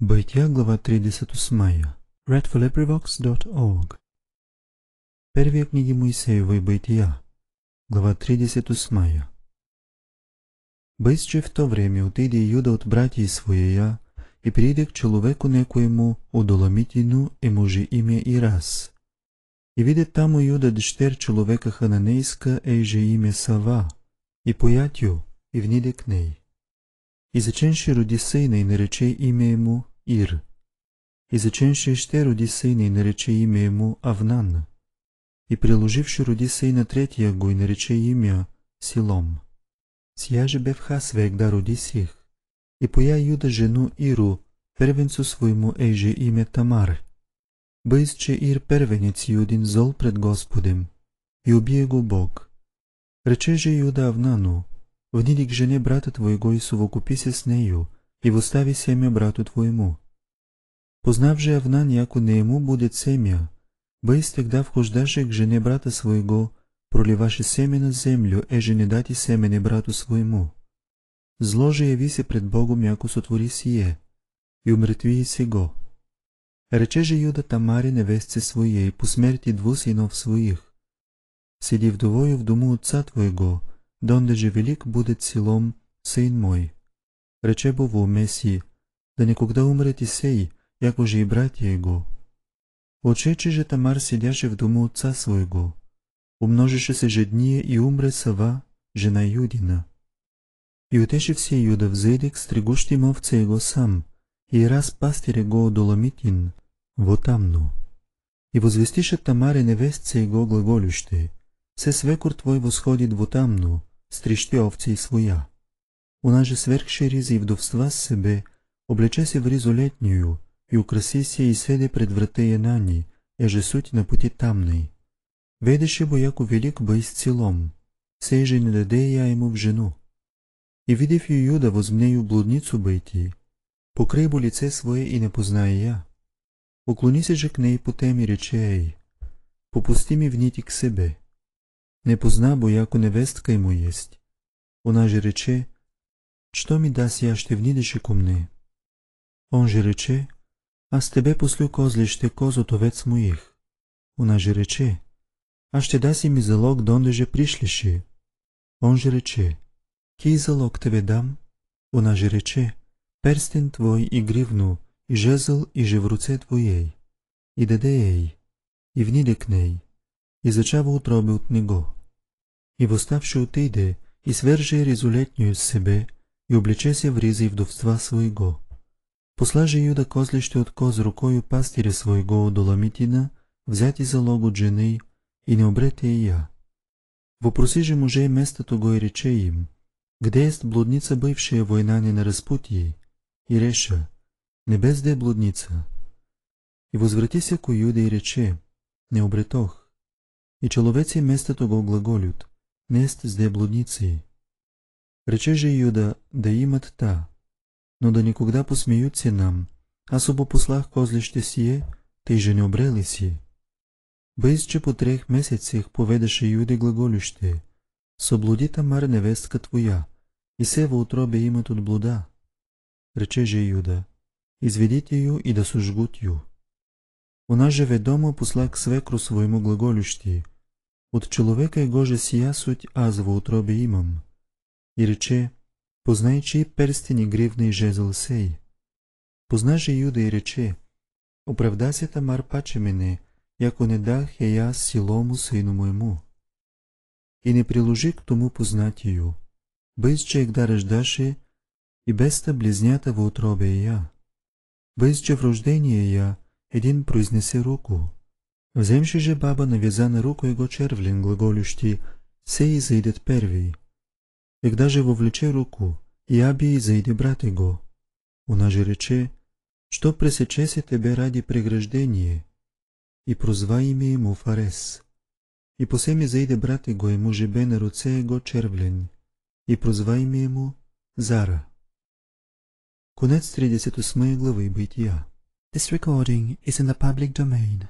Бытие, глава 38. Read Първия книги Моисеева и Бытия, глава 38. Быстже в то время отиде Юда от братьев своя и прииде к человеку некоему от Доломитину, ему же име Ирас. И виде таму Юда дъщерь человека хананейска, ей же имя Сава, и поятю, и вниде к ней. И заченше роди сина и нарече име му Ир. И заченше ще роди сина и нарече име му Авнан. И приложивши роди сина третия го и нарече имя Силом. Сия же бе в Хасвек да роди сих. И поя Юда жену Иру, первенцу своему еже име Тамар. Быйс, че Ир первенец Юдин зол пред Господем, и убие го Бог. Рече же Юда Авнану, Вниди к жене брата твоего и совокупися с нею, и восстави семя брату твоему. Познав же Авнан, яко не ему будет семя, Бейс тогда вхождаше к жене брата своего, проливаше семя на землю, еже не дати семене брату своему. Зложи же пред Богом, яко сотвори сие, и умретви си го. Рече же Юда Тамари невестце своей, по смерти дву синов своих. Седи вдовою в дому отца твоего, Дондеже велик будет селом сын мой. Рече бо во Меси, да некогда умре Тисей, якоже и братя его. Отчече же Тамар седяше в дома отца своего. Умножеше се же дни и умре Сава, жена Юдина. И отеше все Юда в Зедек с овце его сам, и раз пастырь его Доломитин, во тамно. И возвестише Тамаре невестце его глаголюще, «Се свекор твой восходит во тамно, стрічки овці своя. Она же сверхши вдовства с себе, облечася в ризу летнюю, и украсися и седе пред нані, я же суть на пути тамной. Ведеше бояко велик й с целом, сей же не даде я йому в жену. И видив ее Юда возмнею блудницю биті, покрий бо лице свое и не познає я. Уклоніся се же к ней по темі речей, ей, попусти ми в нити к себе не позна бојако невестка и му есть. же рече, «Что ми да сега ще внидеше ко мне?» Он же рече, «Аз тебе послю козлище коз от овец моих». же рече, «Аз ще да си ми залог дондеже пришлеше». Он же рече, «Кий залог тебе дам?» Она же рече, «Перстен твой и гривну, и жезъл и жевруце твоей, и даде ей, и вниде к ней, и зачава отроби от И восставши отиде, и свърже резолетню с себе, и облече се в ризи вдовства своего. Послаже Юда козлище от коз рукою пастиря своего от Доламитина, взяти залог от жены, и не обрете и я. Вопроси же мужей местото го и рече им, «Где ест блудница, бывшая е войнане на распутии?» И реша, «Небезде е блудница». И возврати се ко Юда и рече, «Не обретох». И человеци местото го глаголют, мест зде блудници. Рече же Юда да имат та, но да никогда посмеют се нам, аз обопослах козлище сие, тъй же не обрели си. Без, че по трех месецех поведаше Юде глаголюще, съблуди Тамар невестка твоя, и се във отробе имат от блуда. Рече же Юда, изведите ю и да сужгут ю. Она же ведомо посла к свекру своему глаголющи, от човека е гоже си аз от аз във отробе имам. И рече, познай, че и перстен и гривна и жезъл сей. Познаже Юда и рече, оправда се Тамар паче мене, яко не дах е аз силому сину моему. И не приложи к тому познатию, бысь, че егда рождаше, и беста близнята в утробе я. Бысь, че в рождение я, един произнесе руку. Вземши же баба навяза на руку его червлин, глаголющий «сей изыдет первый». Когда даже вовлече руку, и аби и изыде брат его. Она же рече, що пресече се тебе ради преграждение, и прозва име ему Фарес. И посеми заиде брат его, ему бе на руце его червлен, и прозва име ему Зара. Конец 38 главы Бытия. This recording is in the public domain.